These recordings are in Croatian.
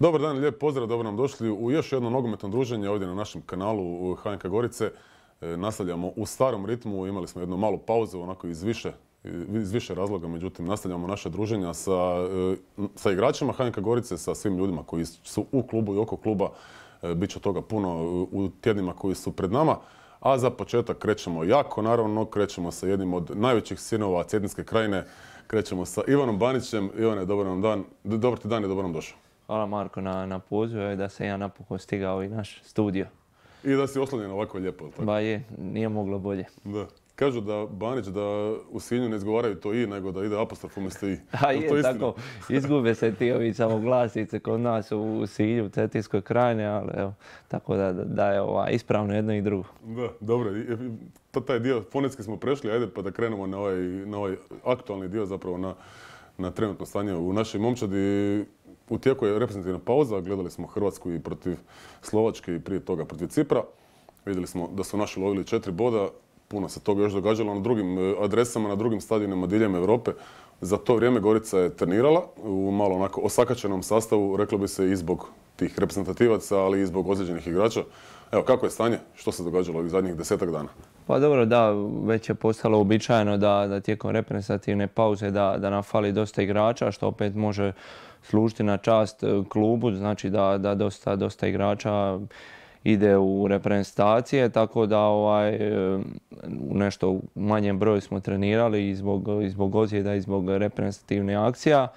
Dobar dan, lijep pozdrav, dobro nam došli u još jedno nogometno druženje ovdje na našem kanalu HNK Gorice. E, nastavljamo u starom ritmu, imali smo jednu malu pauzu, onako iz više, iz više razloga, međutim nastavljamo naše druženja sa, e, igračima HNK Gorice, sa svim ljudima koji su u klubu i oko kluba. E, bit Biće toga puno u tjednima koji su pred nama. A za početak krećemo jako, naravno krećemo sa jednim od najvećih sinova Cjedinske krajine. Krećemo sa Ivanom Banićem. Ivane, dobar nam dan, dobar ti dan i dobro nam došao. Hvala Marko na, pozivu i da se ja napokon stigao i naš studio. I da si oslonjen ovako lijepo, tako? Ba je, nije moglo bolje. Kažu da Banić da u Sinju ne izgovaraju to i, nego da ide apostrof umjesto i. A je, to je tako. Izgube se ti ovi samoglasice kod nas u Sinju, u Cetinskoj krajini, ali evo, tako da, je ispravno jedno i drugo. Da, dobro. To, taj dio fonetski smo prešli, ajde pa da krenemo na ovaj, ovaj aktualni dio, zapravo na, na trenutno stanje u našoj momčadi u tijeku je reprezentativna pauza, gledali smo Hrvatsku i protiv Slovačke i prije toga protiv Cipra. Vidjeli smo da su naši lovili četiri boda, puno se toga još događalo na drugim e, adresama, na drugim stadionima diljem Europe. Za to vrijeme Gorica je trenirala u malo onako osakačenom sastavu, reklo bi se i zbog tih reprezentativaca, ali i zbog ozlijeđenih igrača. Evo, kako je stanje? Što se događalo ovih zadnjih desetak dana? Pa dobro, da, već je postalo uobičajeno da, tijekom reprezentativne pauze da, da nam fali dosta igrača, što opet može služiti na čast e, klubu, znači da, dosta, dosta igrača ide u reprezentacije, tako da ovaj, e, u manjem broju smo trenirali i zbog, i ozljeda i zbog reprezentativne akcija.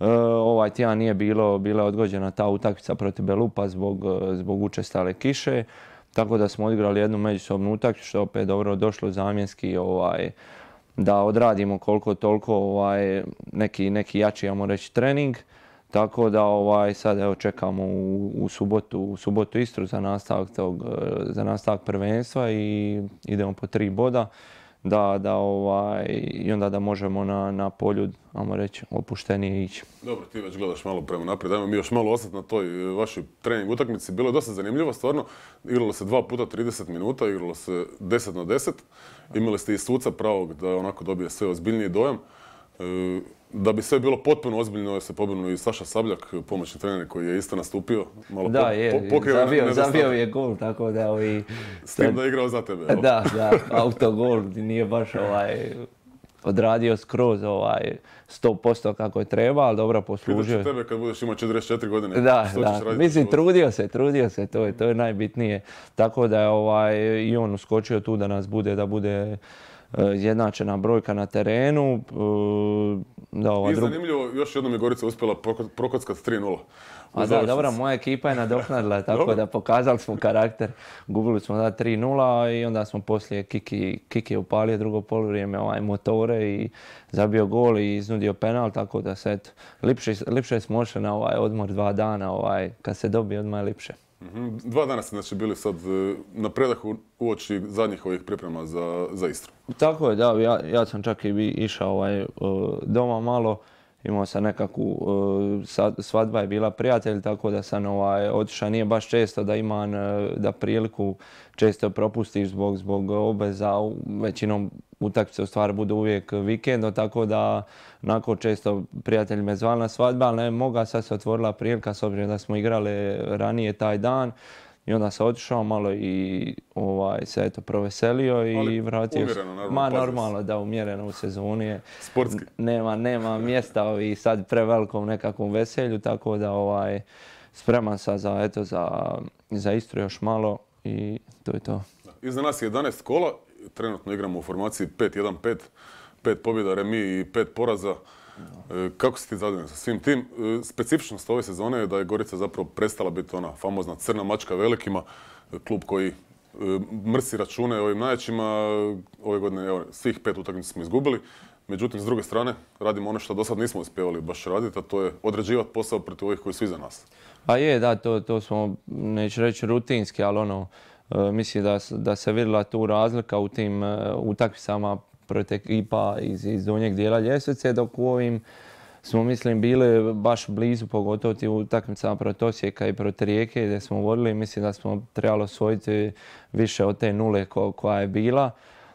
E, ovaj tjedan nije bilo, bila odgođena ta utakmica protiv Belupa zbog, zbog učestale kiše. Tako da smo odigrali jednu međusobnu utakmicu što je opet dobro došlo zamjenski ovaj, da odradimo koliko toliko ovaj, neki, neki jači, reći, trening. Tako da ovaj, sad evo čekamo u, subotu, u subotu Istru za nastavak, tog, za nastavak prvenstva i idemo po tri boda da, da ovaj, i onda da možemo na, na polju, ajmo reći, opuštenije ići. Dobro, ti već gledaš malo prema naprijed, ajmo mi još malo ostati na toj e, vašoj trening utakmici. Bilo je dosta zanimljivo, stvarno, igralo se dva puta 30 minuta, igralo se 10 na 10. Imali ste i suca pravog da onako dobije sve ozbiljniji dojam. Da bi sve bilo potpuno ozbiljno, se pobrinuo i Saša Sabljak, pomoćni trener koji je isto nastupio. Malo da, je, po, zabio, je gol, tako da... Ovi, S tim da je igrao za tebe. Da, da, autogol nije baš ovaj, odradio skroz ovaj 100% kako je treba, ali dobro poslužio. Vidiš tebe kad budeš imao 44 godine. Da, da. Mislim, trudio se, trudio se, to je, to je najbitnije. Tako da je ovaj, i on uskočio tu da nas bude, da bude Eh, jednačena brojka na terenu. Eh, da, ova I zanimljivo, još jednom je Gorica uspjela prokockat 3-0. A da, dobro, moja ekipa je nadoknadila, tako da pokazali smo karakter. Gubili smo da 3-0 i onda smo poslije Kiki, Kiki U upalio drugo poluvrijeme ovaj, motore i zabio gol i iznudio penal, tako da se eto, lipše, lipše smo na ovaj odmor dva dana, ovaj, kad se dobije odmah je lipše. Mhm. Dva dana ste znači, bili sad e, na predahu uoči zadnjih ovih priprema za, Istru. Tako je, da. Ja, sam čak i išao ovaj, e, doma malo imao sam nekakvu, e, svadba je bila prijatelj, tako da sam ovaj, otišao, nije baš često da imam, e, da priliku često propustiš zbog, zbog obveza, većinom utakmice u stvari budu uvijek vikendo. tako da nakon često prijatelj me zvala na svadba, ali ne moga, sad se otvorila prilika s obzirom da smo igrali ranije taj dan. I onda sam otišao malo i ovaj, se eto proveselio Ali i vratio se Ma normalno da umjereno u sezoni je. Sportski. Nema, nema mjesta i sad prevelikom nekakvom veselju, tako da ovaj, spreman sam za, eto, za, za Istru još malo i to je to. Iza nas je 11 kola, trenutno igramo u formaciji 5-1-5, 5 pobjeda, remi i 5 poraza. E, kako si ti zadovoljan sa svim tim? E, specifičnost ove sezone je da je Gorica zapravo prestala biti ona famozna crna mačka velikima, e, klub koji mrsi račune ovim najjačima. Ove godine svih pet utakmica smo izgubili. Međutim, s druge strane, radimo ono što do sad nismo uspjevali baš raditi, a to je određivati posao protiv ovih koji su iza nas. Pa je, da, to, smo, neću reći rutinski, ali ono, mislim da, se vidjela tu razlika u tim utakmicama protiv ekipa iz, iz donjeg dijela ljestvice, dok u ovim smo mislim bili baš blizu, pogotovo ti utakmicama protiv Osijeka i protiv Rijeke gdje smo vodili. Mislim da smo trebali osvojiti više od te nule koja je bila.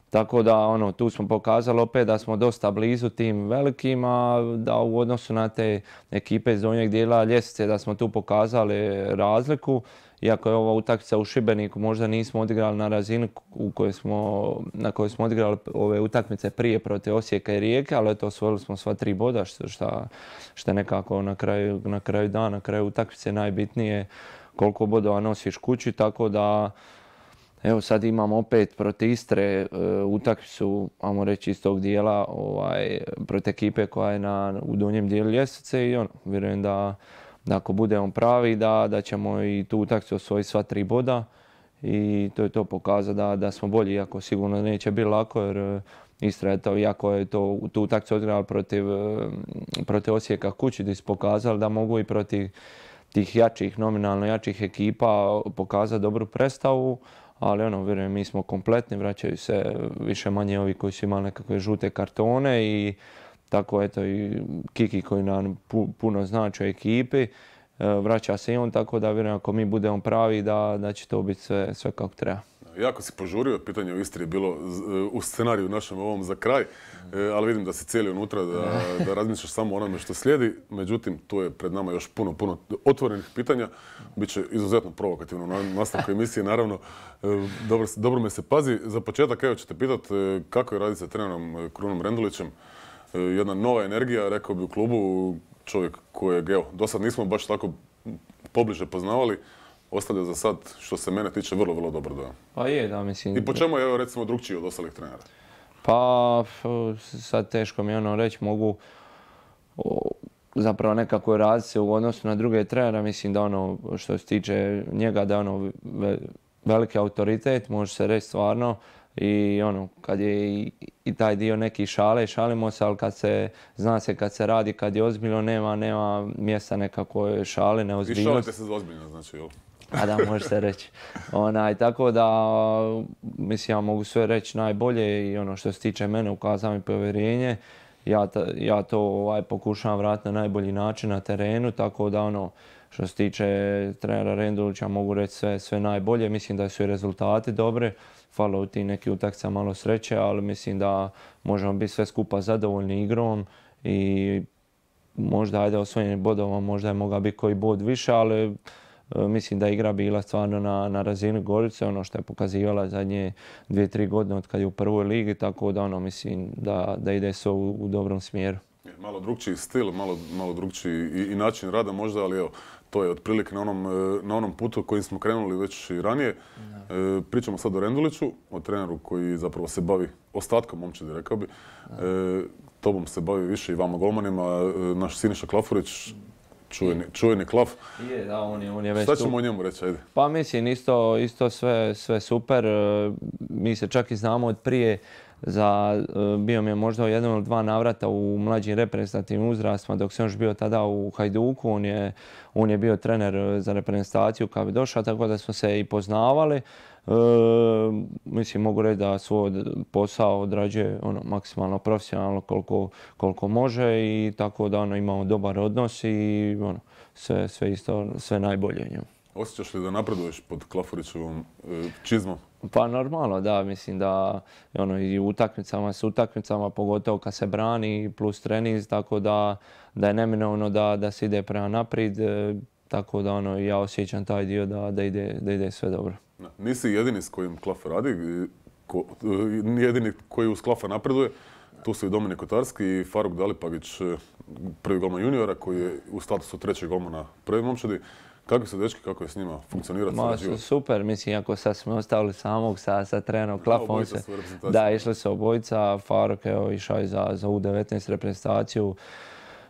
Tako da ono, tu smo pokazali opet da smo dosta blizu tim velikima, da u odnosu na te ekipe iz donjeg dijela ljestvice da smo tu pokazali razliku. Iako je ova utakmica u Šibeniku možda nismo odigrali na razinu u kojoj smo, na kojoj smo odigrali ove utakmice prije protiv Osijeka i Rijeke, ali eto osvojili smo sva tri boda što je nekako na kraju, na kraju dana, na kraju utakmice najbitnije koliko bodova nosiš kući, tako da Evo sad imamo opet protiv Istre e, utakmicu, ajmo reći iz tog dijela, ovaj, protiv ekipe koja je na, u donjem dijelu ljestvice i ono, vjerujem da, ako budemo pravi da, da ćemo i tu utakmicu osvojiti sva tri boda i to je to pokazao da, da smo bolji, iako sigurno neće biti lako jer e, Istra je to, iako je to tu utakcu odigrala protiv, e, protiv Osijeka kući gdje su pokazali da mogu i protiv tih jačih, nominalno jačih ekipa pokazati dobru predstavu, ali ono, vjerujem, mi smo kompletni, vraćaju se više manje ovi koji su imali nekakve žute kartone i tako eto i Kiki koji nam puno znači u ekipi, e, vraća se i on, tako da vjerujem ako mi budemo pravi da, će to biti sve, sve kako treba jako si požurio, pitanje u Istri je bilo e, u scenariju našem ovom za kraj, e, ali vidim da si cijeli unutra, da, razmišljaš samo onome što slijedi. Međutim, tu je pred nama još puno, puno otvorenih pitanja. Biće izuzetno provokativno na nastavku emisije, naravno. E, dobro, me se pazi. Za početak, evo ćete pitat kako je raditi sa trenerom Krunom Rendulićem. Jedna nova energija, rekao bi u klubu, čovjek kojeg, evo, do sad nismo baš tako pobliže poznavali ostavlja za sad, što se mene tiče, vrlo, vrlo dobar dojam. Pa je, da, mislim... I po čemu je, recimo, drugčiji od ostalih trenera? Pa, sad teško mi ono reći, mogu zapravo nekako raditi se u odnosu na druge trenera. Mislim da ono, što se tiče njega, da ono veliki autoritet, može se reći stvarno. I ono, kad je i, taj dio neki šale, šalimo se, ali kad se, zna se kad se radi, kad je ozbiljno, nema, nema mjesta nekako šale, neozbiljnost. I šalite se za ozbiljno, znači, jel? a da može reći. Onaj, tako da, mislim, ja mogu sve reći najbolje i ono što se tiče mene ukazao i povjerenje. Ja, ja to ovaj, pokušavam vratiti na najbolji način na terenu, tako da ono, što se tiče trenera Rendulića mogu reći sve, sve najbolje. Mislim da su i rezultati dobre. Hvala u ti neki utakca malo sreće, ali mislim da možemo biti sve skupa zadovoljni igrom i možda ajde osvojenim bodova, možda je mogao biti koji bod više, ali E, mislim da je igra bila stvarno na, na razini Gorice, ono što je pokazivala zadnje dvije, tri godine od kad je u prvoj ligi, tako da ono mislim da, ide se u, dobrom smjeru. Malo drugčiji stil, malo, malo drugčiji i, način rada možda, ali evo, to je otprilike na onom, putu kojim smo krenuli već i ranije. E, pričamo sad o Renduliću, o treneru koji zapravo se bavi ostatkom momčadi, rekao bi. E, tobom se bavi više i vama golmanima. Naš Siniša Klafurić Čujni, klav. on je, Šta ćemo o njemu reći, Pa mislim, isto, isto sve, sve super. E, mi se čak i znamo od prije za, e, bio mi je možda u jednom ili dva navrata u mlađim reprezentativnim uzrastima dok sam još bio tada u Hajduku. On je, on je bio trener za reprezentaciju kad bi došao, tako da smo se i poznavali. E, mislim, mogu reći da svoj posao odrađuje ono, maksimalno profesionalno koliko, može i tako da ono, imamo dobar odnos i ono, sve, sve, isto, sve najbolje njemu. Osjećaš li da napreduješ pod Klaforićevom e, čizmom? Pa normalno, da. Mislim da ono, i utakmicama s utakmicama, pogotovo kad se brani, plus trening, tako da, da je neminovno da, da se ide prema naprijed. E, tako da ono, ja osjećam taj dio da, da, ide, da ide sve dobro. Nisi jedini s kojim Klaf radi, jedini koji uz Klafa napreduje. Tu su i Dominik Kotarski i Faruk Dalipagić, e, prvi golman juniora koji je u statusu trećeg golmana prvi momčadi. Kako su dečki, kako je s njima funkcionirati? Ma, su super, mislim, ako sad smo ostavili samog sa, sa trenom Klafom Da, išli su obojica, Faruk je išao i za, za U19 reprezentaciju.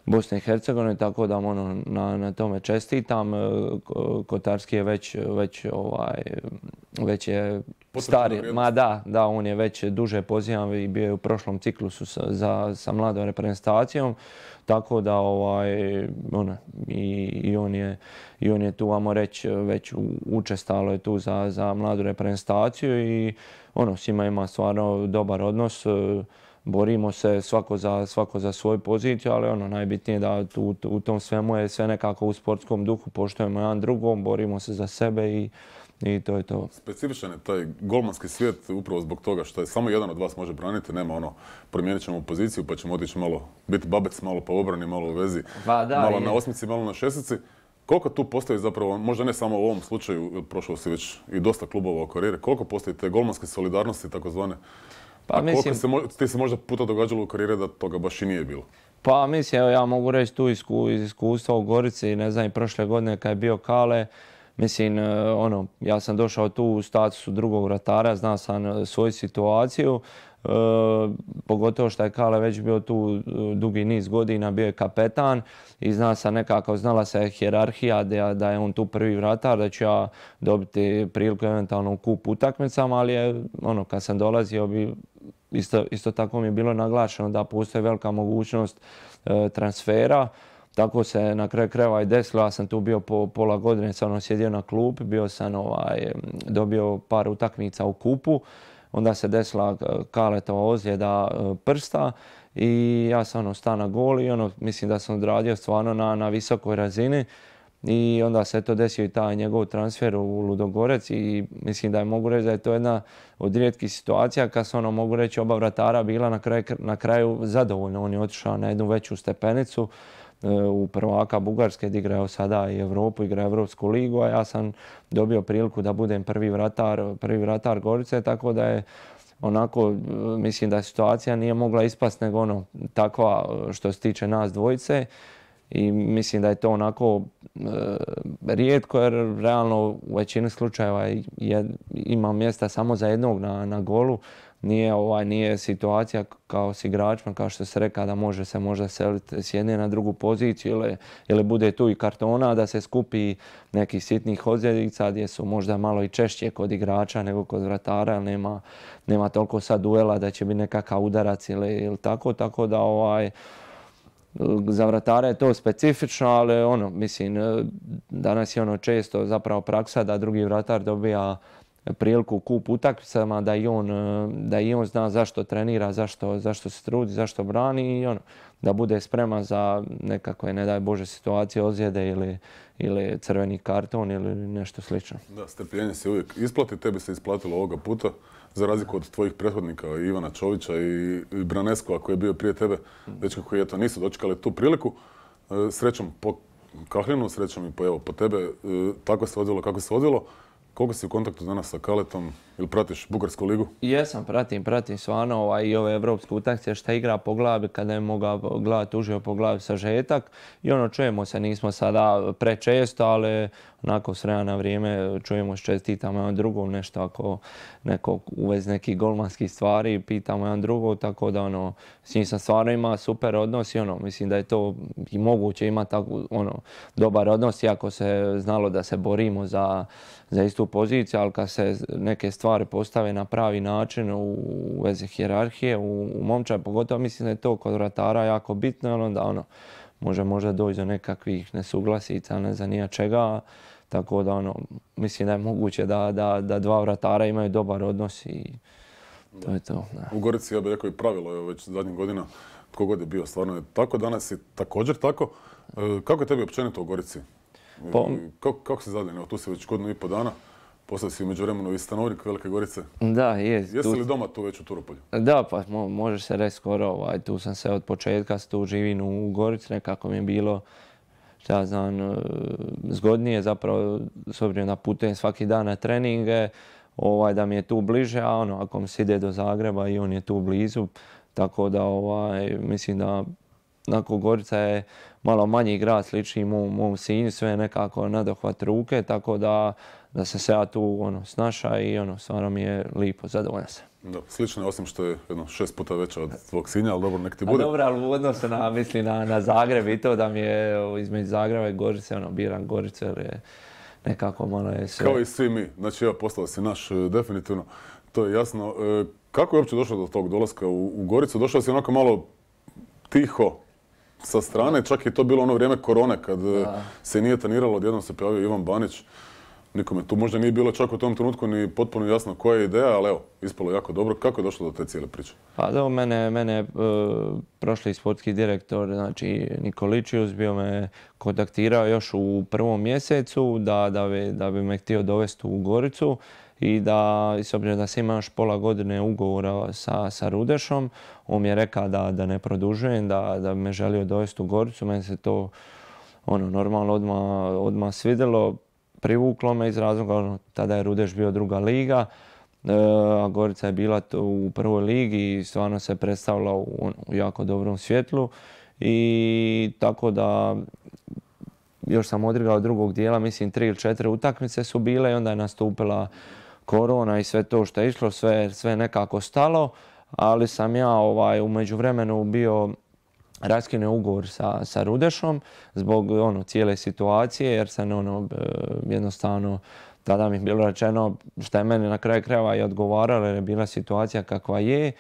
Bosne i Hercegovine, tako da ono, na, tome čestitam. E, Kotarski je već, već, ovaj, već je stari, ma da, da, on je već duže pozivan i bio je u prošlom ciklusu sa, za, sa mladom reprezentacijom, tako da ovaj, ona, i, on je, i on je tu, vamo reći, već učestalo je tu za, mladu reprezentaciju i ono, s ima stvarno dobar odnos. E, borimo se svako za, svako za svoju poziciju, ali ono najbitnije da u, u tom svemu je sve nekako u sportskom duhu, poštujemo jedan drugom, borimo se za sebe i i to je to. Specifičan je taj golmanski svijet upravo zbog toga što je samo jedan od vas može braniti, nema ono, promijenit ćemo poziciju pa ćemo otići malo, biti babec malo po pa obrani, malo u vezi, pa malo na osmici, malo na šestici. Koliko tu postoji zapravo, možda ne samo u ovom slučaju, prošlo si već i dosta klubova u karijere, koliko postoji te golmanske solidarnosti takozvane? Pa, A mislim, se mo ti se možda puta događalo u karijere da toga baš i nije bilo? Pa mislim, evo, ja mogu reći tu isku, iz iskustva u Gorici, ne znam, i prošle godine kad je bio Kale, Mislim, e, ono, ja sam došao tu u statusu drugog ratara, znao sam e, svoju situaciju. Eh, pogotovo što je Kale već bio tu eh, dugi niz godina, bio je kapetan i zna se nekako, znala se hjerarhija da, da je on tu prvi vratar, da ću ja dobiti priliku eventualno u kup utakmicama, ali je, ono, kad sam dolazio bi Isto, isto tako mi je bilo naglašeno da postoji velika mogućnost eh, transfera. Tako se na kraju kreva i desilo, ja sam tu bio po pola godine, sam ono sjedio na klub, bio sam ovaj, dobio par utakmica u kupu onda se desila e, kaletova ozljeda e, prsta i ja sam ono stana gol i ono, mislim da sam odradio stvarno na, na visokoj razini. I onda se to desio i taj njegov transfer u Ludogorec i mislim da je mogu reći da je to jedna od rijetkih situacija kad se ono mogu reći oba vratara bila na kraju, na kraju zadovoljna. On je otišao na jednu veću stepenicu E, u prvaka Bugarske gdje sada i Europu, igra Europsku ligu, a ja sam dobio priliku da budem prvi vratar, Gorice, tako da je onako, e, mislim da situacija nije mogla ispast nego ono takva e, što se tiče nas dvojice i mislim da je to onako rijetko jer realno u većini slučajeva ima mjesta samo za jednog na golu nije, ovaj, nije situacija kao s igračima, kao što se reka da može se možda seliti s jedne na drugu poziciju ili, ili bude tu i kartona da se skupi nekih sitnih ozljedica gdje su možda malo i češće kod igrača nego kod vratara, nema, nema toliko sad duela da će biti nekakav udarac ili, ili tako, tako da ovaj, za vratara je to specifično, ali ono, mislim, danas je ono često zapravo praksa da drugi vratar dobija priliku u kup utakmicama da i on, e, da i on zna zašto trenira, zašto, zašto se trudi, zašto brani i ono, da bude spreman za nekakve, ne daj Bože, situacije ozjede ili, ili crveni karton ili nešto slično. Da, strpljenje se uvijek isplati, tebi se isplatilo ovoga puta za razliku od tvojih prethodnika Ivana Čovića i Braneskova koji je bio prije tebe, već koji eto nisu dočekali tu priliku. E, srećom po Kahlinu, srećom i po, evo, po tebe. E, tako se odvilo kako se odvilo. Koliko si u kontaktu danas sa Kaletom? Ili pratiš Bugarsku ligu? Jesam, pratim, pratim stvarno ovaj, i ove evropske utakmice šta igra po glavi, kada je mogao gledati uživo po glavi sažetak. I ono, čujemo se, nismo sada prečesto, ali onako s na vrijeme e, čujemo s čestitamo jedan drugom nešto ako neko uvez neki golmanski stvari, pitamo jedan drugo, tako da ono, s njim sam stvarno ima super odnos i ono, mislim da je to i moguće imati tako ono, dobar odnos, iako se znalo da se borimo za, za istu poziciju, ali kad se neke stvari postave na pravi način u vezi hjerarhije, u, u pogotovo mislim da je to kod vratara jako bitno, ono onda ono, može možda doći do nekakvih nesuglasica, ne znam nija čega. Tako da ono, mislim da je moguće da, da, da dva vratara imaju dobar odnos i to je to. U Gorici ja bih rekao i pravilo je već zadnjih godina tko god je bio stvarno je tako, danas je također tako. E, kako je tebi općenito u Gorici? Pa, kako, kako se zadanje? Tu si već godinu i pol dana. Poslije si umeđu vremenu i stanovnik Velike Gorice. Da, je. Jesi li doma tu već u Turopolju? Da, pa može se reći skoro. Ovaj, tu sam se od početka, tu živim u Gorici, nekako mi je bilo ja e, zgodnije zapravo s obzirom da putujem svaki dan na treninge, ovaj, da mi je tu bliže, a ono, ako mi se ide do Zagreba i on je tu blizu, tako da ovaj, mislim da Nako Gorica je malo manji grad, sliči mom, mom sinju, sve nekako nadohvat ruke, tako da da sam se ja tu ono, snaša i ono, stvarno mi je lipo, zadovoljan sam. Da, slično je osim što je jedno šest puta veća od tvog sinja, ali dobro, nek ti bude. A dobro, ali u odnosu na, misli, na, na Zagreb i to da mi je između Zagreba i Gorice, ono, biram Gorice jer je nekako malo ono, je sve... Kao i svi mi, znači ja postao si naš e, definitivno, to je jasno. E, kako je uopće došlo do tog dolaska u, u Goricu? Došao si onako malo tiho, sa strane, čak i to bilo ono vrijeme korone kad e, se nije treniralo, odjednom se pojavio Ivan Banić nikome tu možda nije bilo čak u tom trenutku ni potpuno jasno koja je ideja, ali evo, ispalo jako dobro. Kako je došlo do te cijele priče? Pa da, mene, mene e, prošli sportski direktor, znači Nikoličius, bio me kontaktirao još u prvom mjesecu da, da, bi, da bi me htio dovesti u Goricu i da, s obzirom da sam još pola godine ugovora sa, sa Rudešom, on mi je rekao da, da ne produžujem, da, da me želio dovesti u Goricu. Meni se to ono, normalno odmah, odmah svidjelo privuklo me iz razloga, ono, tada je Rudeš bio druga liga, e, a Gorica je bila u prvoj ligi i stvarno se predstavila u, jako dobrom svjetlu. I tako da još sam odrigao drugog dijela, mislim tri ili četiri utakmice su bile i onda je nastupila korona i sve to što je išlo, sve, je nekako stalo. Ali sam ja ovaj, u međuvremenu bio raskine ugovor sa, sa Rudešom zbog ono, cijele situacije jer sam ono, jednostavno tada mi je bilo rečeno što je meni na kraju krajeva i odgovaralo jer je bila situacija kakva je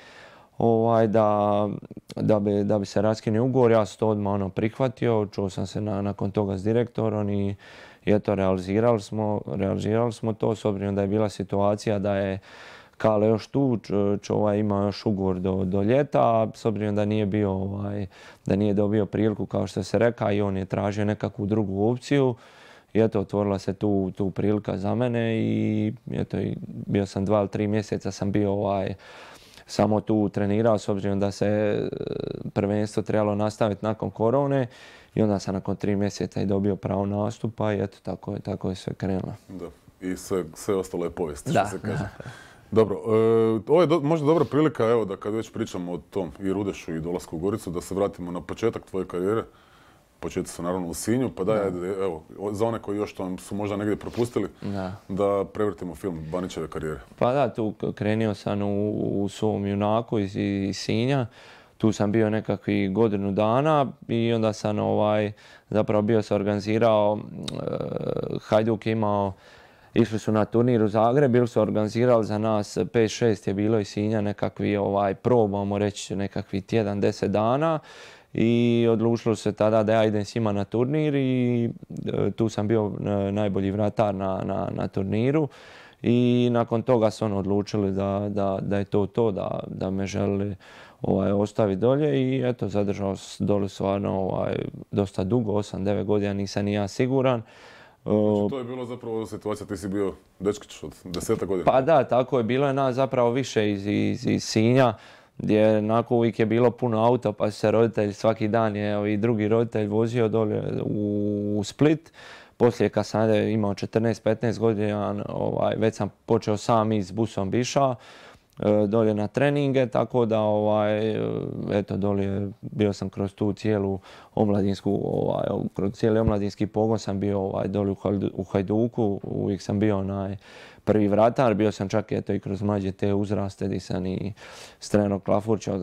ovaj, da, da, bi, da bi se raskinio ugovor. Ja sam to odmah ono, prihvatio, čuo sam se na, nakon toga s direktorom i, eto realizirali smo, realizirali smo to s obzirom da je bila situacija da je Kale još tu, Čova ovaj, ima još ugovor do, ljeta, a s obzirom da nije bio ovaj, da nije dobio priliku kao što se reka i on je tražio nekakvu drugu opciju. I eto, otvorila se tu, tu prilika za mene i eto, bio sam dva ili tri mjeseca sam bio ovaj, samo tu trenirao s obzirom da se e, prvenstvo trebalo nastaviti nakon korone i onda sam nakon tri mjeseca i dobio pravo nastupa i eto tako je, tako je sve krenulo. Da, i sve, ostalo je povijest što se kaže. Dobro, e, ovo je možda dobra prilika evo da kad već pričamo o tom i Rudešu i dolasku u Goricu, da se vratimo na početak tvoje karijere. Početi su naravno u Sinju, pa daj, da. evo, za one koji još to su možda negdje propustili, da, prevrtimo film Banićeve karijere. Pa da, tu krenio sam u, svom junaku iz, Sinja. Tu sam bio nekakvi godinu dana i onda sam ovaj, zapravo bio se organizirao, e, Hajduk je imao išli su na turnir u Zagreb, bili su organizirali za nas 5-6 eh, je bilo i Sinja nekakvi ovaj, probamo reći nekakvi tjedan, deset dana i odlučilo se tada da ja idem s njima na turnir i eh, tu sam bio eh, najbolji vratar na, turniru i nakon toga su oni odlučili da, je to to, da, da me žele ovaj, ostaviti dolje i eto zadržao se dolje stvarno ovaj, dosta dugo, 8-9 godina nisam ni ja siguran. Znači, to je bilo zapravo situacija, ti si bio dečkić od deseta godina. Pa da, tako je, bilo je zapravo više iz, iz, iz Sinja, gdje nakon uvijek je bilo puno auto pa se roditelj svaki dan je i drugi roditelj vozio dolje u Split. Poslije kad sam imao 14-15 godina, ovaj, već sam počeo sam s busom bišao. E, dolje na treninge, tako da ovaj, e, eto, dolje bio sam kroz tu cijelu omladinsku, ovaj, kroz cijeli omladinski pogon sam bio ovaj, dolje u Hajduku, uvijek sam bio onaj prvi vratar, bio sam čak eto i kroz mlađe te uzraste gdje sam i streno Klafurća,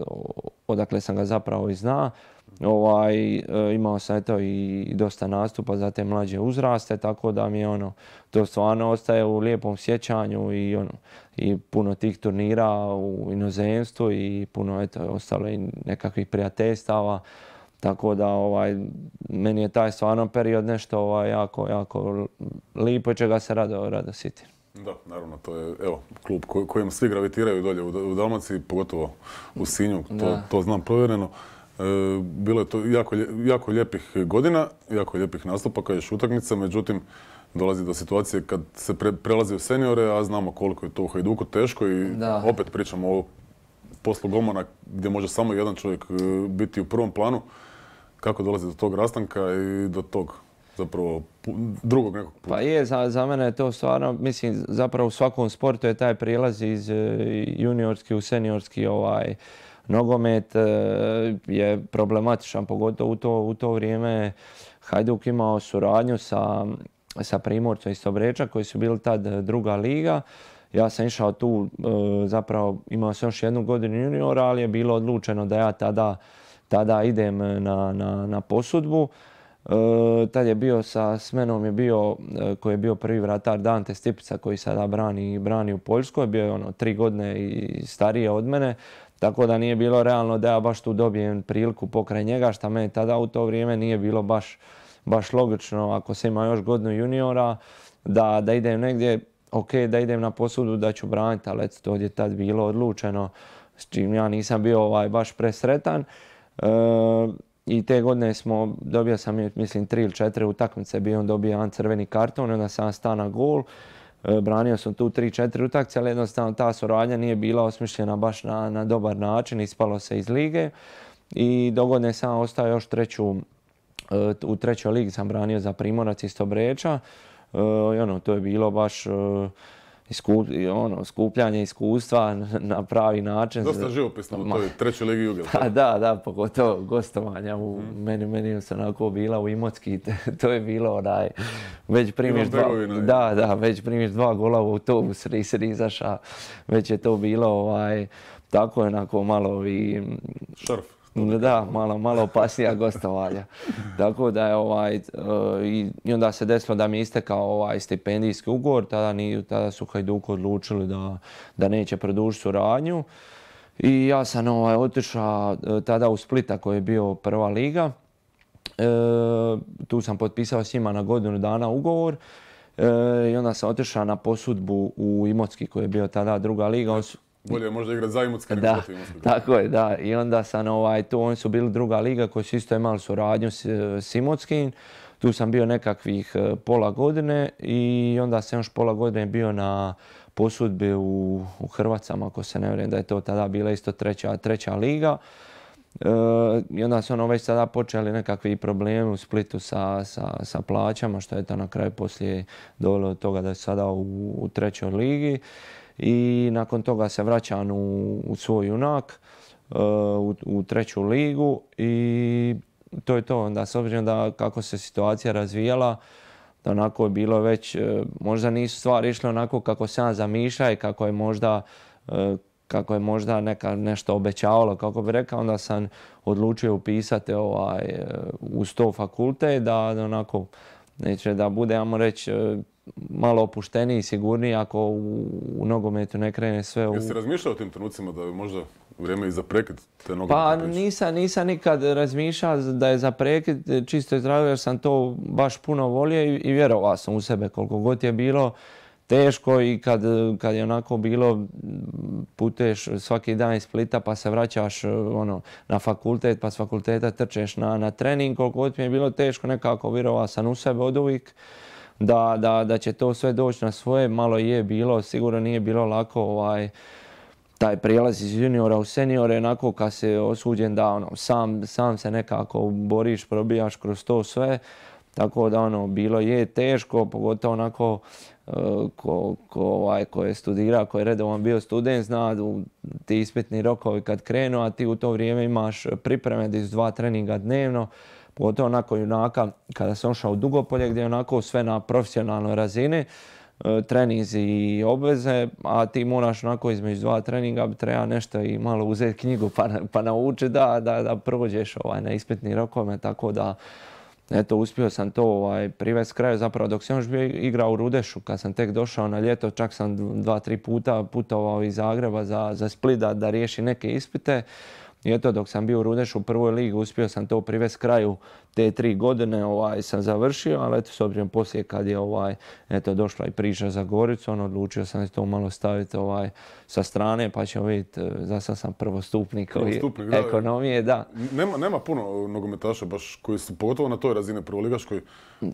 odakle sam ga zapravo i zna. Ovaj, e, imao sam eto i dosta nastupa za te mlađe uzraste, tako da mi ono, to stvarno ostaje u lijepom sjećanju i ono, i puno tih turnira u inozemstvu i puno eto, ostalo i nekakvih prijateljstava. Tako da ovaj, meni je taj stvarno period nešto ovaj, jako, jako lipo i čega se rado, rado Da, naravno, to je evo, klub kojem svi gravitiraju dolje u Dalmaciji, pogotovo u Sinju, to, to znam provjereno. E, bilo je to jako, jako lijepih godina, jako lijepih nastupa, kao još utakmica, međutim, dolazi do situacije kad se prelazi u seniore, a znamo koliko je to u Hajduku teško i opet pričamo o poslu Gomana gdje može samo jedan čovjek e, biti u prvom planu. Kako dolazi do tog rastanka i do tog zapravo drugog nekog puta? Pa je, za, za mene je to stvarno, mislim, zapravo u svakom sportu je taj prilaz iz e, juniorski u seniorski ovaj, nogomet e, je problematičan, pogotovo u to, u to vrijeme Hajduk imao suradnju sa sa Primorcom i Sobreča koji su bili tad e, druga liga. Ja sam išao tu, e, zapravo imao sam još jednu godinu juniora, ali je bilo odlučeno da ja tada, tada idem e, na, na, na posudbu. E, tad je bio sa Smenom je bio, koji je bio prvi vratar Dante Stipica koji sada brani, brani u Poljskoj. Bio je ono tri godine i starije od mene. Tako da nije bilo realno da ja baš tu dobijem priliku pokraj njega, što me tada u to vrijeme nije bilo baš baš logično ako se ima još godinu juniora da, da idem negdje, ok, da idem na posudu da ću braniti, ali eto, to je tad bilo odlučeno s čim ja nisam bio ovaj, baš presretan. E, i te godine smo, dobio sam mislim tri ili četiri utakmice, bio on dobio jedan crveni karton, onda sam na gol. gul. E, branio sam tu tri, četiri utakmice, ali jednostavno ta suradnja nije bila osmišljena baš na, na dobar način, ispalo se iz lige. I dogodne sam ostao još treću E, u trećoj ligi sam branio za Primorac iz Tobreča. E, I ono, to je bilo baš e, ono, skupljanje iskustva na pravi način. Dosta živopisno u toj trećoj ligi Jugel. Pa da, da, pogotovo gostovanja. U, mhm. Meni, meni se onako bila u Imotski, to je bilo onaj, već primiš dva, da, da, već primiš dva gola u autobus, se izaša. već je to bilo ovaj, tako onako malo i... Šarf da, malo, malo opasnija gostovanja. Tako da je ovaj, e, i onda se desilo da mi je istekao ovaj stipendijski ugovor, tada, ni, tada su Hajduku odlučili da, da neće produžiti suradnju. I ja sam ovaj, otišao e, tada u Splita koji je bio prva liga. E, tu sam potpisao s njima na godinu dana ugovor. I onda sam otišao na posudbu u Imotski koji je bio tada druga liga. Bolje možda igrat za Tako je, da. I onda sam ovaj, tu, oni su bili druga liga koji su isto imali suradnju s, eh, Tu sam bio nekakvih eh, pola godine i onda sam još pola godine bio na posudbi u, u Hrvacama, ako se ne vjerujem da je to tada bila isto treća, liga. Eh, I onda su ono, već sada počeli nekakvi problemi u Splitu sa, plaćama, što je to na kraju poslije dovelo do toga da je sada u trećoj ligi i nakon toga se vraćam u, svoj junak, e, u, treću ligu i to je to. Onda s obzirom da kako se situacija razvijala, da onako je bilo već, e, možda nisu stvari išle onako kako sam zamišlja i kako je možda e, kako je možda neka nešto obećavalo, kako bi rekao, onda sam odlučio upisati ovaj, u to fakultet da onako, neće da bude, ajmo reći, malo opušteniji, i sigurniji ako u, nogometu ne krene sve u... Jesi razmišljao o tim trenucima da je možda vrijeme i za prekid te Pa nisam, nisam nikad razmišljao da je za prekid čisto iz jer sam to baš puno volio i, i vjerovao sam u sebe koliko god je bilo teško i kad, je onako bilo puteš svaki dan iz Splita pa se vraćaš ono, na fakultet pa s fakulteta trčeš na, trening koliko god mi je bilo teško nekako vjerovao sam u sebe od uvijek da, da, da će to sve doći na svoje. Malo je bilo, sigurno nije bilo lako ovaj, taj prijelaz iz juniora u seniore, onako kad se osuđen da ono, sam, sam se nekako boriš, probijaš kroz to sve. Tako da ono, bilo je teško, pogotovo onako e, ko, ko, ovaj, ko je studira, ko je redovan bio student, zna ti ispitni rokovi kad krenu, a ti u to vrijeme imaš pripreme iz dva treninga dnevno pogotovo onako junaka kada sam ušao u Dugopolje gdje je onako sve na profesionalnoj razini, e, treninzi i obveze, a ti moraš onako između dva treninga bi trebao nešto i malo uzeti knjigu pa, pa nauči da, da, prođeš ovaj, na ispitni rokome, tako da Eto, uspio sam to ovaj, privest kraju, zapravo dok sam još bio igrao u Rudešu, kad sam tek došao na ljeto, čak sam dva, tri puta putovao iz Zagreba za, za da riješi neke ispite. I eto, dok sam bio u Rudešu u prvoj ligi, uspio sam to privesti kraju te tri godine, ovaj, sam završio, ali eto, s obzirom poslije kad je ovaj, eto, došla i priča za Goricu, on odlučio sam to malo staviti ovaj, sa strane, pa ćemo vidjeti, e, sad sam prvostupnik, prvostupnik ekonomije, da. Nema, nema puno nogometaša baš koji su pogotovo na toj razini prvoligaš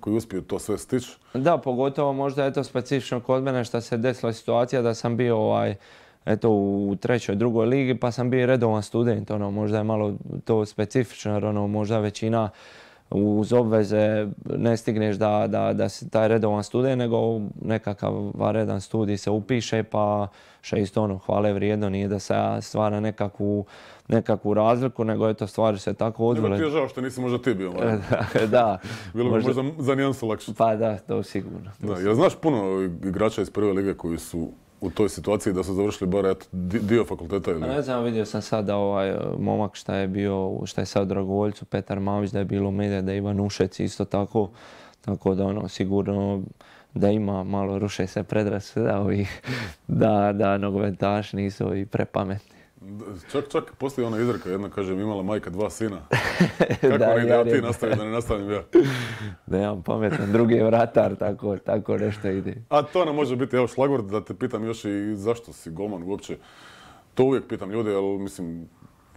koji uspiju to sve stići. Da, pogotovo možda eto specifično kod mene što se desila situacija da sam bio ovaj, eto u trećoj, drugoj ligi pa sam bio redovan student, ono možda je malo to specifično jer ono možda većina uz obveze ne stigneš da, da, da si taj redovan student, nego nekakav varedan studij se upiše pa še isto ono hvale vrijedno, nije da se stvara nekakvu, nekakvu razliku, nego eto stvari se tako odvile. je žao što nisi možda ti bio. Ono. da. da. Bilo bi možda, za nijansu lakše. Pa da, to sigurno. ja znaš puno igrača iz prve lige koji su u toj situaciji da su završili bar eto, dio fakulteta ili... Pa ne znam, vidio sam da ovaj e, momak šta je bio, šta je sad u dragovoljcu, Petar Mavić, da je bilo medija, da je Ivan Ušec isto tako. Tako da ono, sigurno da ima malo ruše se predrasuda ovih, da, da nogometaš nisu i prepametni. Čak, čak, postoji ona izreka, jedna kaže, imala majka dva sina. Kako da, ne, ja ti nastavi, da ne nastavim ja. da pametan, drugi je vratar, tako, nešto ide. A to nam može biti, evo, šlagvord, da te pitam još i zašto si golman uopće. To uvijek pitam ljude, ali mislim,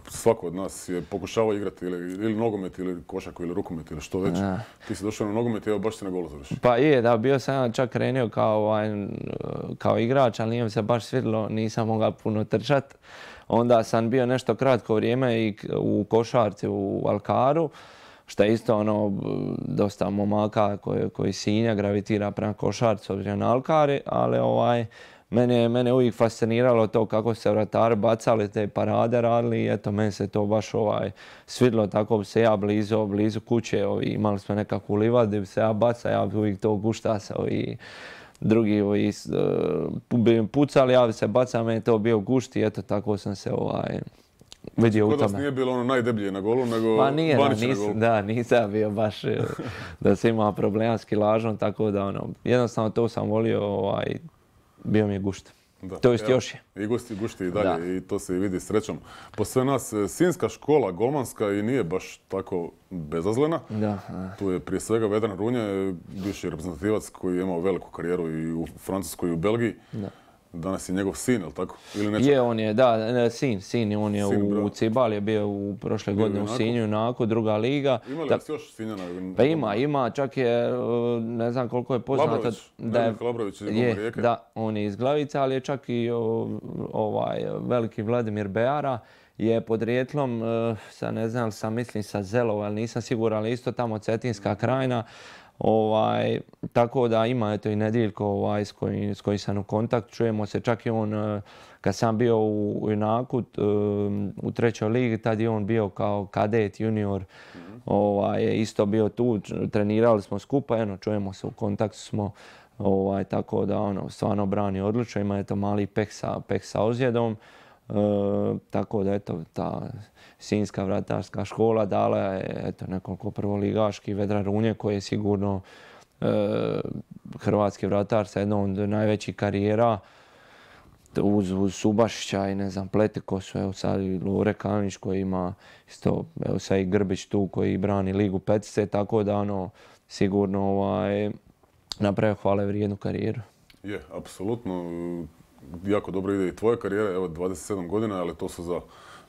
svako od nas je pokušavao igrati ili, ili nogomet ili košaku ili rukomet ili što već. Ja. Ti si došao na nogomet i evo baš na golu završi. Pa je, da, bio sam čak krenio kao, ovaj, kao igrač, ali nije mi se baš svidilo, nisam mogao puno trčat. Onda sam bio nešto kratko vrijeme i u košarci u Alkaru što je isto ono, dosta momaka koji, koji sinja gravitira prema košarcu obzirom na Alkari, ali ovaj, Mene, mene uvijek fasciniralo to kako se vratari bacali te parade radili i eto, meni se to baš ovaj, svidlo, tako bi se ja blizu, blizu kuće, imali smo nekakvu livadu gdje bi se ja baca, ja bi uvijek to guštasao i drugi ovi, e, bi pucali, ja bi se bacao, meni je to bio gušt i eto, tako sam se ovaj, vidio u tome. nije bilo ono najdeblje na golu, nego pa nije, da, na golu. Da, nisam bio baš e, da se imao problema s kilažom, tako da ono, jednostavno to sam volio ovaj, bio mi je gušt. To jest još je. I gušti, i dalje i to se i vidi srećom. Po sve nas, e, sinska škola golmanska i nije baš tako bezazlena. Tu je prije svega Vedran Runje, bivši reprezentativac koji je imao veliku karijeru i u Francuskoj i u Belgiji. Da. Danas je njegov sin, tako? Ili Je, on je, da, sin, sin. On je u, Cibali, je bio u prošle godine u Sinju, Junaku, druga liga. Ima li još Sinjana? Pa ima, ima. Čak je, e, ne znam koliko je poznata. Labrović, da je, Da, on je iz Glavice, ali je čak i ovaj veliki Vladimir Beara je podrijetlom, e, sa ne znam, sam mislim sa Zelova, ali nisam siguran, ali isto tamo Cetinska krajina. Ovaj, tako da ima eto i Nediljko ovaj, s, kojim, s sam u kontakt. Čujemo se čak i on eh, kad sam bio u, Junaku u trećoj ligi, tad je on bio kao kadet, junior. Mhm. Ovaj, isto bio tu, trenirali smo skupa, eno, čujemo se u kontaktu smo. Ovaj, tako da ono, stvarno brani odlično, ima eto mali pek sa, pek sa E, tako da eto, ta sinska vratarska škola dala je eto, nekoliko prvoligaški Vedra Runje koji je sigurno e, hrvatski vratar sa jednom od najvećih karijera uz, uz Subašića i ne znam Pletikosu, evo sad i Lure Kanić koji ima isto, evo sad i Grbić tu koji brani Ligu petice, tako da ono sigurno ovaj, napravio hvale vrijednu karijeru. Je, apsolutno jako dobro ide i tvoja karijera, evo 27 godina, ali to su za,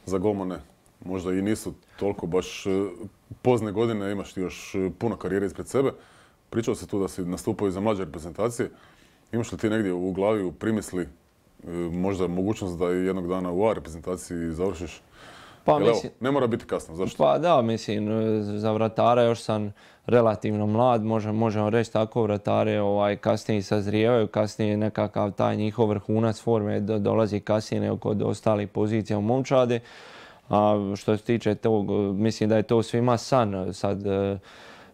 za golmane možda i nisu toliko baš e, pozne godine, imaš ti još e, puno karijere ispred sebe. Pričao se tu da si nastupao i za mlađe reprezentacije. Imaš li ti negdje u glavi, u primisli, e, možda mogućnost da jednog dana u A reprezentaciji završiš? Pa, mislim, ne mora biti kasno, zašto? Pa da, mislim, za vratara još sam relativno mlad, možemo, možemo reći tako, vratare ovaj, kasnije sazrijevaju, kasnije nekakav taj njihov vrhunac forme dolazi kasnije nego kod ostalih pozicija u momčade. A što se tiče tog, mislim da je to svima san. Sad, jednostavnika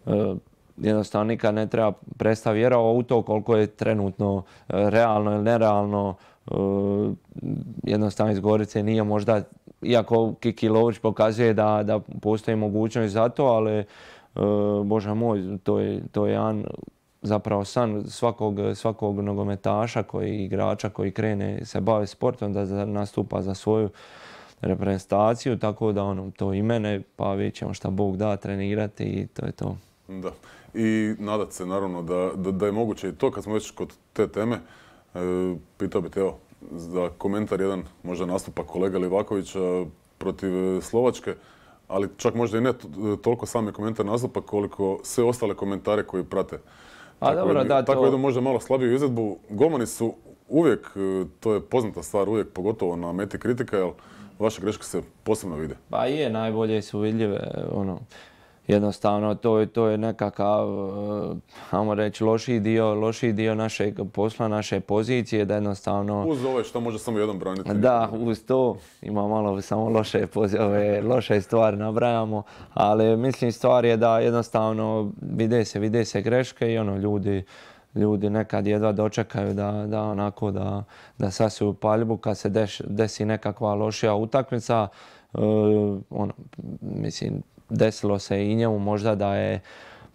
e, jednostavno nikad ne treba prestati vjerovati u to koliko je trenutno e, realno ili nerealno. E, jednostavno iz Gorice nije možda iako Kiki Lovrić pokazuje da, postoji mogućnost za to, ali e, Bože moj, to je, jedan zapravo san svakog, svakog nogometaša koji igrača koji krene se bavi sportom da nastupa za svoju reprezentaciju, tako da ono, to i mene, pa vidjet ćemo šta Bog da trenirati i to je to. Da. I nadat se naravno da, je moguće i to kad smo već kod te teme, e, pitao bi te evo, za komentar jedan možda nastupak kolega Livakovića protiv e, Slovačke, ali čak možda i ne e, toliko sami komentar nastupa koliko sve ostale komentare koji prate. A tako dobro, jednu možda malo slabiju izvedbu. Gomani su uvijek, e, to je poznata stvar, uvijek pogotovo na meti kritika, jer vaše greške se posebno vide. Pa je, najbolje su vidljive. Ono jednostavno to, to je nekakav, e, ajmo reći, loši dio, loši dio našeg posla, naše pozicije, da jednostavno... Uz ove što može samo jedan braniti. Da, uz to ima malo samo loše, ove, loše stvari nabrajamo, ali mislim stvar je da jednostavno vide se, vide se greške i ono ljudi ljudi nekad jedva dočekaju da, da onako da, da paljbu kad se deš, desi nekakva lošija utakmica. E, ono, mislim, desilo se i njemu možda da je,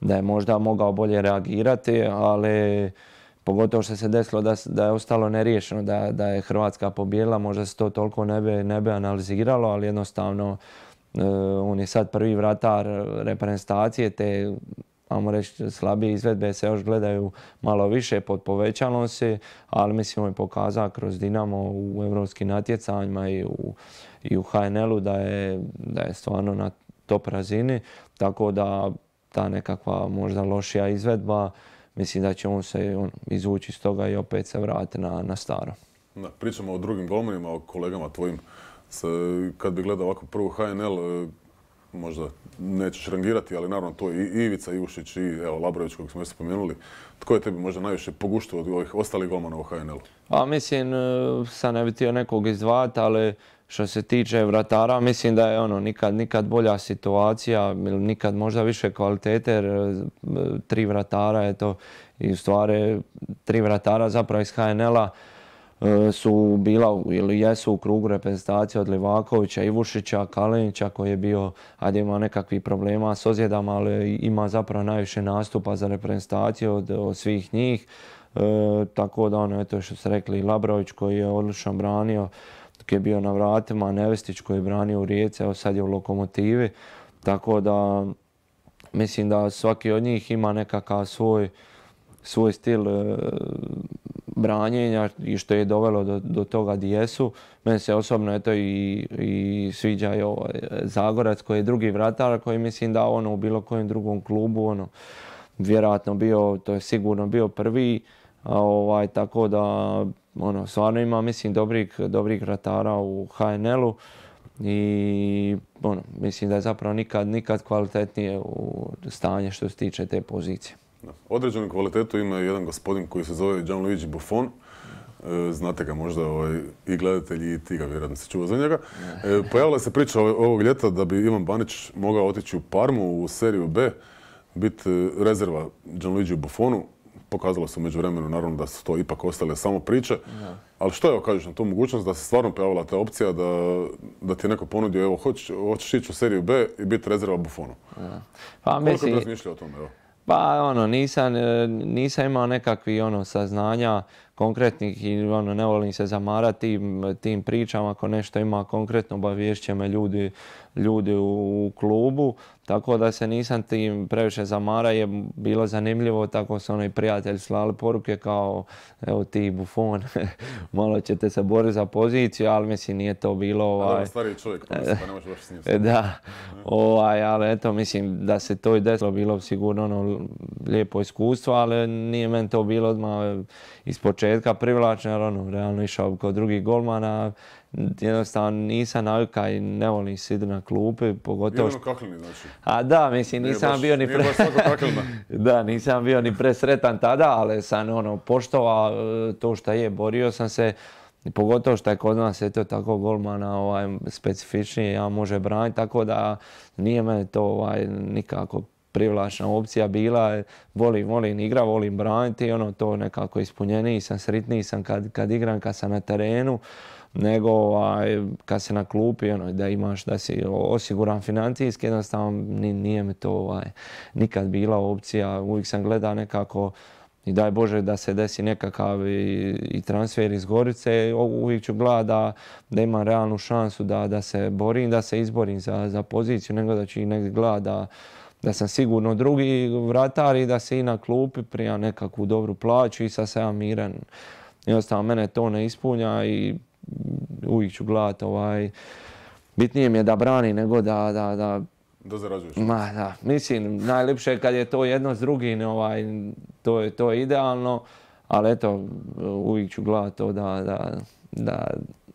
da je možda mogao bolje reagirati, ali pogotovo što se desilo da, da je ostalo neriješeno, da, da je Hrvatska pobijela, možda se to toliko ne bi, ne bi analiziralo, ali jednostavno e, on je sad prvi vratar reprezentacije, te ajmo reći, slabije izvedbe se još gledaju malo više pod povećalom se, ali mislim on je pokazao kroz Dinamo u evropskim natjecanjima i u, i u HNL-u da je, da je stvarno na top razini, tako da ta nekakva možda lošija izvedba, mislim da će on se izvući iz toga i opet se vrati na, na staro. pričamo o drugim golmanima, o kolegama tvojim. kad bi gledao ovako prvu HNL, e, možda nećeš rangirati, ali naravno to je i Ivica Ivušić i evo, Labrović kojeg smo još spomenuli. Tko je tebi možda najviše poguštio od ovih ostalih golmana u HNL-u? Pa mislim, e, sad ne bi htio nekog izdvati ali što se tiče vratara, mislim da je ono nikad, nikad bolja situacija, nikad možda više kvalitete, jer e, tri vratara je to i u stvari tri vratara zapravo iz HNL-a e, su bila ili jesu u krugu reprezentacije od Livakovića, Ivušića, Kalinića koji je bio, ajde ima nekakvih problema s Ozjedama, ali ima zapravo najviše nastupa za reprezentaciju od, svih njih. E, tako da ono, eto što ste rekli, Labrović koji je odlično branio, Čačak je bio na vratima, Nevestić koji je branio u Rijeci, evo sad je u Lokomotivi. Tako da mislim da svaki od njih ima nekakav svoj, svoj stil e, branjenja i što je dovelo do, do toga di jesu. Meni se osobno eto i, i sviđa i ovaj e, Zagorac koji je drugi vratar koji mislim da ono u bilo kojem drugom klubu ono vjerojatno bio, to je sigurno bio prvi. A, ovaj, tako da ono, stvarno ima, mislim, dobrih, dobrih ratara u HNL-u i ono, mislim da je zapravo nikad, nikad kvalitetnije u stanje što se tiče te pozicije. Da. Određenu kvalitetu ima jedan gospodin koji se zove Gianluigi Buffon. E, znate ga možda ovaj, i gledatelji i ti ga vjerojatno se čuo za njega. E, pojavila se priča ovog ljeta da bi Ivan Banić mogao otići u Parmu u seriju B, biti e, rezerva Gianluigi Buffonu pokazalo se među vremenu naravno da su to ipak ostale samo priče. Ali što je kažeš na tu mogućnost da se stvarno pojavila ta opcija da, ti je neko ponudio evo hoćeš ići u seriju B i biti rezerva Bufonu? Pa, Koliko bi razmišljao o tome? Pa ono, e, nisam, imao nekakvi ono saznanja konkretnih i ono, ne volim se zamarati e, tim, pričama. Ako nešto ima konkretno obavješće me ljudi ljudi u klubu, tako da se nisam tim previše zamara je bilo zanimljivo, tako su i prijatelji slali poruke kao evo ti bufon, malo ćete se boriti za poziciju, ali mislim nije to bilo ovaj... Ali čovjek, pa ne može baš s njim Da, ovaj, ali eto mislim da se to i desilo, bilo sigurno ono lijepo iskustvo, ali nije meni to bilo odmah eh, iz početka privlačno, jer ono, realno išao kod drugih golmana, jednostavno nisam navika i ne volim siditi na klupi, pogotovo... Što... znači. A da, mislim, nisam bio ni pre... da, nisam bio ni presretan tada, ali sam ono, poštova e, to što je, borio sam se. Pogotovo što je kod nas eto tako golmana ovaj, specifičniji, ja može braniti, tako da nije me to ovaj, nikako privlačna opcija bila. Volim, volim igra, volim braniti, ono to nekako ispunjeniji sam, sretniji sam kad, kad igram, kad sam na terenu nego ovaj, kad se na klupi, ono, da imaš, da si osiguran financijski, jednostavno nije mi to ovaj, nikad bila opcija. Uvijek sam gledao nekako i daj Bože da se desi nekakav i, transfer iz Gorice, uvijek ću gledati da, da imam realnu šansu da, se borim, da se izborim za, poziciju, nego da ću i negdje gledati da, sam sigurno drugi vratar i da se i na klupi prija nekakvu dobru plaću i sad sam ja miran. Jednostavno, mene to ne ispunja i uvijek ću gledat, ovaj, bitnije mi je da brani nego da, da, da zarađuješ. Ma da, mislim, najljepše je kad je to jedno s drugim, ovaj, to, je, to idealno, ali eto, uvijek ću gledati to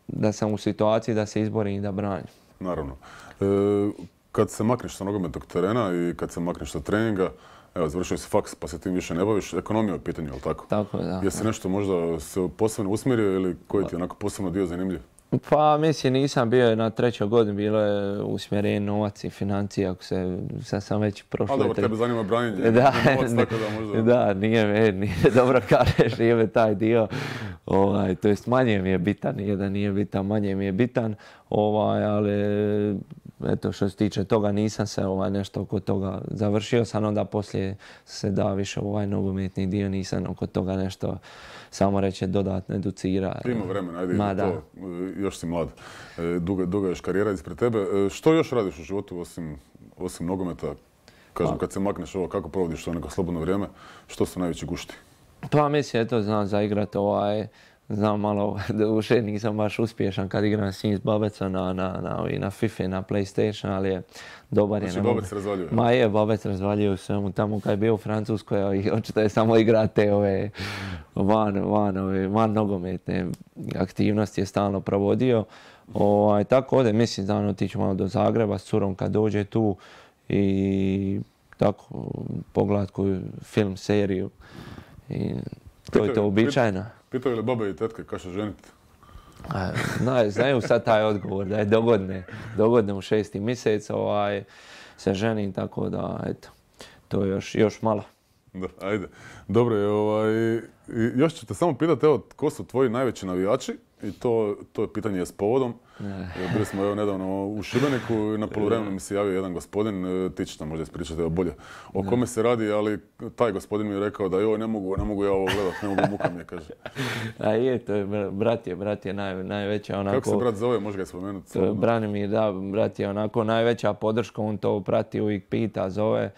da, sam u situaciji da se izborim i da branim. Naravno. E, kad se makneš sa nogometnog terena i kad se makneš sa treninga, evo, završio si faks pa se tim više ne baviš, ekonomija je pitanje, je li tako? Tako je, da. Jesi nešto možda se posebno usmjerio ili koji ti je onako posebno dio zanimljiv? Pa mislim nisam bio na trećoj godini, bilo je usmjeren novac i financije, ako se, sad sam već prošlo... Ali dobro, tebe zanima branjenje, da, novac, tako da možda... Da, nije nije dobro kažeš, nije taj dio, ovaj, to jest manje mi je bitan, nije da nije bitan, manje mi je bitan, ovaj, ali eto što se tiče toga nisam se ovaj nešto oko toga završio sam onda poslije se da više ovaj nogometni dio nisam oko toga nešto samo reći dodatno educira. Prima vremena, ajde to. E, još si mlad. E, duga, duga još karijera ispred tebe. E, što još radiš u životu osim, osim nogometa? Kažem, pa- kad se makneš ovo, kako provodiš to neko slobodno vrijeme? Što su najveći gušti? Pa mislim, eto, znam zaigrati ovaj, znam malo duše, nisam baš uspješan kad igram s njim s babecom na, na, na, i na FIFA, na Playstation, ali je dobar znači, je. babec razvaljuje? Ma je, babec razvaljuje u svemu. Tamo kad je bio u Francuskoj, očito je samo igra te ove van, van, nogometne aktivnosti je stalno provodio. Ovaj, tako ovdje mislim da otići malo do Zagreba s curom kad dođe tu i tako pogledat koju film, seriju. I to je to uobičajeno. Pitao li baba i tetka k'aš će ženiti? znaju sad taj odgovor, da je dogodne, dogodne u šesti mjesec ovaj, se ženim, tako da, eto, to je još, malo. ajde. Dobro ovaj, još ću te samo pitati, evo, ko su tvoji najveći navijači? I to, to je pitanje s povodom. Eh. Bili smo evo nedavno u Šibeniku i na polovremenu mi se javio jedan gospodin, eh, ti ćeš nam možda ispričati bolje o kome se radi, ali taj gospodin mi je rekao da joj ne mogu, ne mogu ja ovo gledat, ne mogu muka mi je kaže. A je, to je brat je, brat je naj, najveća onako... Kako se brat zove, može ga spomenuti? mi, da, brat je onako najveća podrška, on to prati, uvijek pita, zove.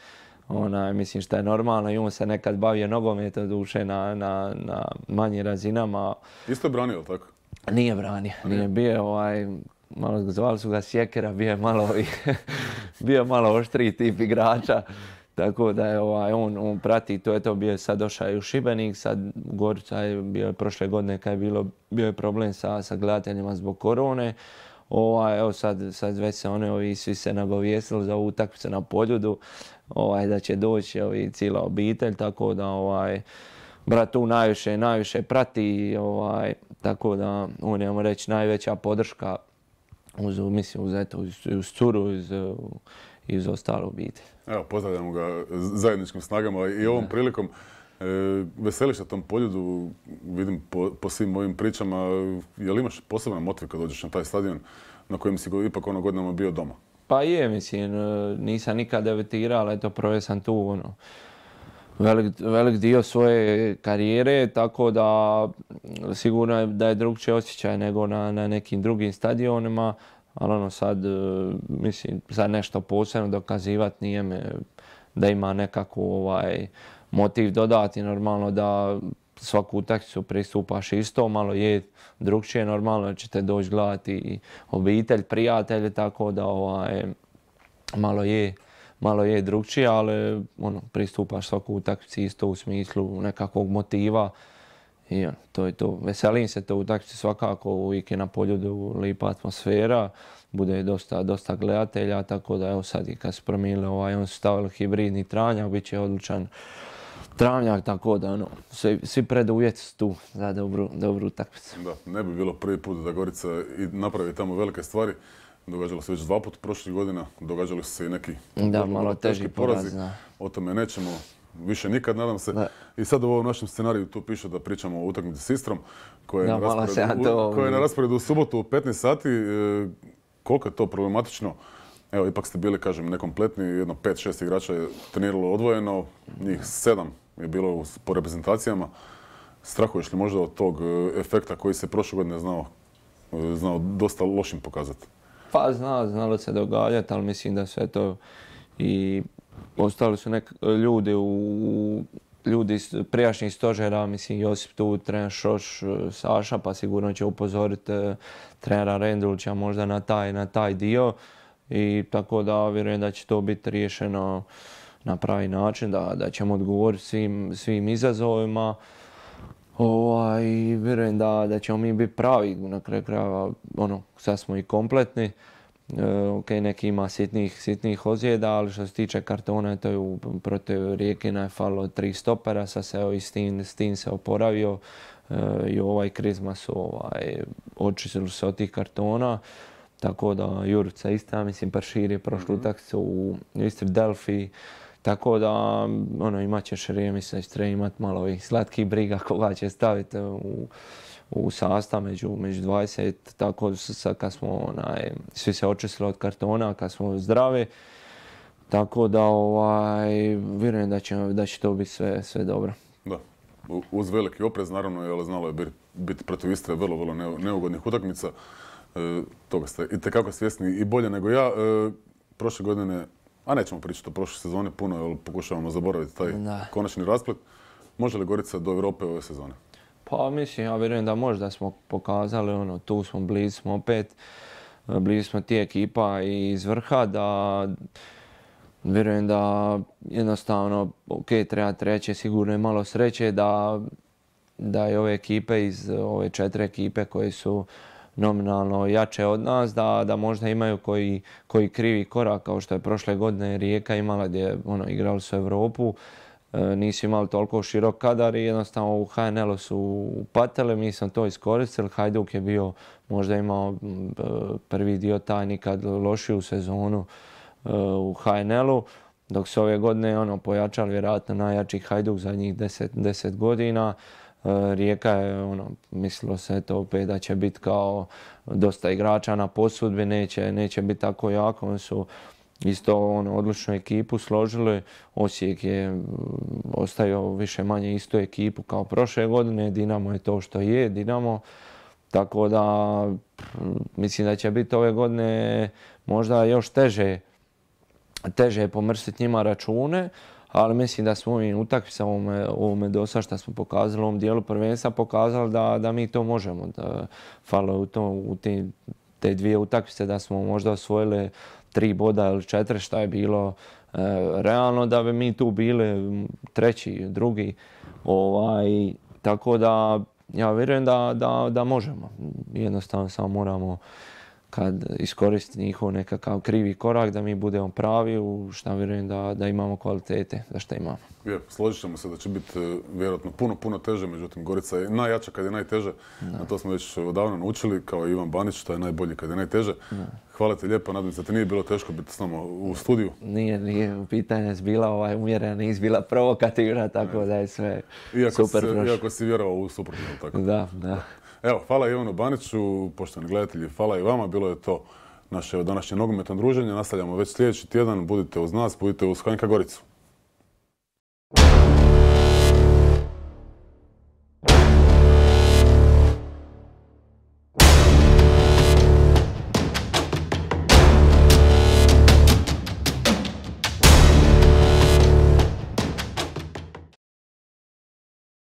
Ona, mislim što je normalno i on se nekad bavio nogometom duše na, na, na manjim razinama. Isto je branio, tako? Nije branio, nije bio ovaj, malo zvali su ga Sjekera, bio je malo, bio malo oštriji tip igrača. Tako da je ovaj, on, on prati, to eto bio je sad došao i u Šibenik, sad Gorica je bio prošle godine kad je bilo, bio je problem sa, sa gledateljima zbog korone. Ovaj, evo sad, sad već se one, ovi svi se nagovijestili za ovu utakmicu na poljudu, ovaj, da će doći ovi cijela obitelj, tako da ovaj, brat tu najviše, najviše prati, ovaj, tako da on je reći najveća podrška uz, mislim, uz, eto, uz, uz curu, uz, iz ostalo Evo, pozdravljamo ga zajedničkim snagama i ovom prilikom. E, veseliš na tom poljudu, vidim po, svim ovim pričama, Jel imaš poseban motiv kad dođeš na taj stadion na kojem si ipak ono godinama bio doma? Pa je, mislim, e, nisam nikad devetirao, eto, proveo sam tu, ono, velik, dio svoje karijere, tako da sigurno je da je drugčije osjećaj nego na, nekim drugim stadionima. Ali ono sad, e, mislim, sad nešto posebno dokazivati nije me da ima nekakvu ovaj, motiv dodati. Normalno da svaku utakmicu pristupaš isto, malo je drugčije, normalno ćete doći gledati i obitelj, prijatelje, tako da ovaj, malo je malo je drugčije, ali ono, pristupaš svaku utakmici isto u smislu nekakvog motiva. I ono, to je to. Veselim se to utakmici svakako, uvijek je na poljudu lipa atmosfera, bude dosta, dosta gledatelja, tako da evo sad i kad se promijenili ovaj, on su stavili hibridni travnjak, bit će odlučan travnjak, tako da ono, svi, svi preduvjeti su tu za dobru, dobru utakmicu. Da, ne bi bilo prvi put da Gorica i napravi tamo velike stvari. Događalo se već dva puta prošlih godina, događali su se i neki da, malo teži porazi. O tome nećemo više nikad, nadam se. I sad u ovom našem scenariju tu piše da pričamo o utakmici s Istrom, koja je, na, rasporedu, u subotu u 15 sati. E, koliko je to problematično? Evo, ipak ste bili, kažem, nekompletni. Jedno 5 šest igrača je treniralo odvojeno, njih sedam je bilo po reprezentacijama. Strahuješ li možda od tog e, efekta koji se prošle godine znao, e, znao dosta lošim pokazati? Pa zna, znalo se događati, ali mislim da sve to i ostali su neki ljudi u ljudi iz prijašnjih stožera, mislim Josip tu, trener Šoš, e, Saša, pa sigurno će upozoriti e, trenera Rendulića možda na taj, na taj dio. I tako da vjerujem da će to biti riješeno na pravi način, da, da ćemo odgovoriti svim, svim izazovima. Ovaj, vjerujem da, da ćemo mi biti pravi na kraju krajeva, ono, sad smo i kompletni. E, ok, neki ima sitnih, sitnih ozljeda, ali što se tiče kartona, to je u, protiv Rijeke najfalo tri stopera, sad se evo i s tim, se oporavio e, i ovaj krizma su ovaj, očistili se od tih kartona. Tako da Jurica ista, mislim, Paršir je prošlu mm u Istri Delfi. Tako da, ono, imat ćeš vrijeme, se treba imat malo ovih slatkih briga koga će staviti e, u, u sastav među, među 20. Tako da sad kad smo, onaj, svi se očistili od kartona, kad smo zdravi. Tako da, ovaj, vjerujem da će, da će to biti sve, sve dobro. Da. Uz veliki oprez, naravno, je znalo je biti bit protiv Istre vrlo, vrlo neugodnih utakmica. E, toga ste i tekako svjesni i bolje nego ja. E, prošle godine a nećemo pričati o prošle sezone puno, jer pokušavamo zaboraviti taj konačni rasplet. Može li Gorica do Europe ove sezone? Pa mislim, ja vjerujem da možda smo pokazali, ono, tu smo, blizu smo opet, blizu smo ti ekipa iz vrha, da vjerujem da jednostavno, ok, treba treće, sigurno je malo sreće, da, da je ove ekipe iz ove četiri ekipe koje su nominalno jače od nas, da, da možda imaju koji, koji krivi korak kao što je prošle godine Rijeka imala gdje ono, igrali su Europu e, nisu imali toliko širok kadar i jednostavno u HNL-u su upatele, mi smo to iskoristili. Hajduk je bio, možda imao e, prvi dio taj nikad lošiju sezonu e, u HNL-u, dok se ove godine ono, pojačali vjerojatno najjači Hajduk zadnjih 10 godina. E, Rijeka je, ono, mislilo se to opet da će biti kao dosta igrača na posudbi, neće, neće biti tako jako. Oni su isto ono, odličnu ekipu složili. Osijek je ostavio više manje istu ekipu kao prošle godine. Dinamo je to što je, Dinamo. Tako da mislim da će biti ove godine možda još teže, teže pomrsiti njima račune, ali mislim da smo ovim utakmicama ovome, ovome dosta što smo pokazali u ovom dijelu prvenstva pokazali da, mi to možemo. Da, u, tom u te dvije utakmice da smo možda osvojili tri boda ili četiri šta je bilo e, realno da bi mi tu bili treći, drugi. Ovaj, tako da ja vjerujem da, da, da možemo. Jednostavno samo moramo kad iskoristi njihov nekakav krivi korak, da mi budemo pravi, u šta vjerujem da, da imamo kvalitete, da šta imamo. složit ćemo se da će biti e, vjerojatno puno, puno teže, međutim Gorica je najjača kad je najteže, na to smo već odavno naučili, kao i Ivan Banić, što je najbolji kad je najteže. Hvala ti lijepo, nadam se da ti nije bilo teško biti s nama u studiju. Nije, nije, pitanja je bila ovaj, umjerena, nije bila provokativna, tako da je sve iako super si, prošlo. Iako si vjerovao u suprotno, tako. Da, da. Evo, hvala Ivanu Banicu, poštovani gledatelji, hvala i vama. Bilo je to naše današnje nogometno druženje. Nastavljamo već sljedeći tjedan. Budite uz nas, budite uz Hanjka Goricu.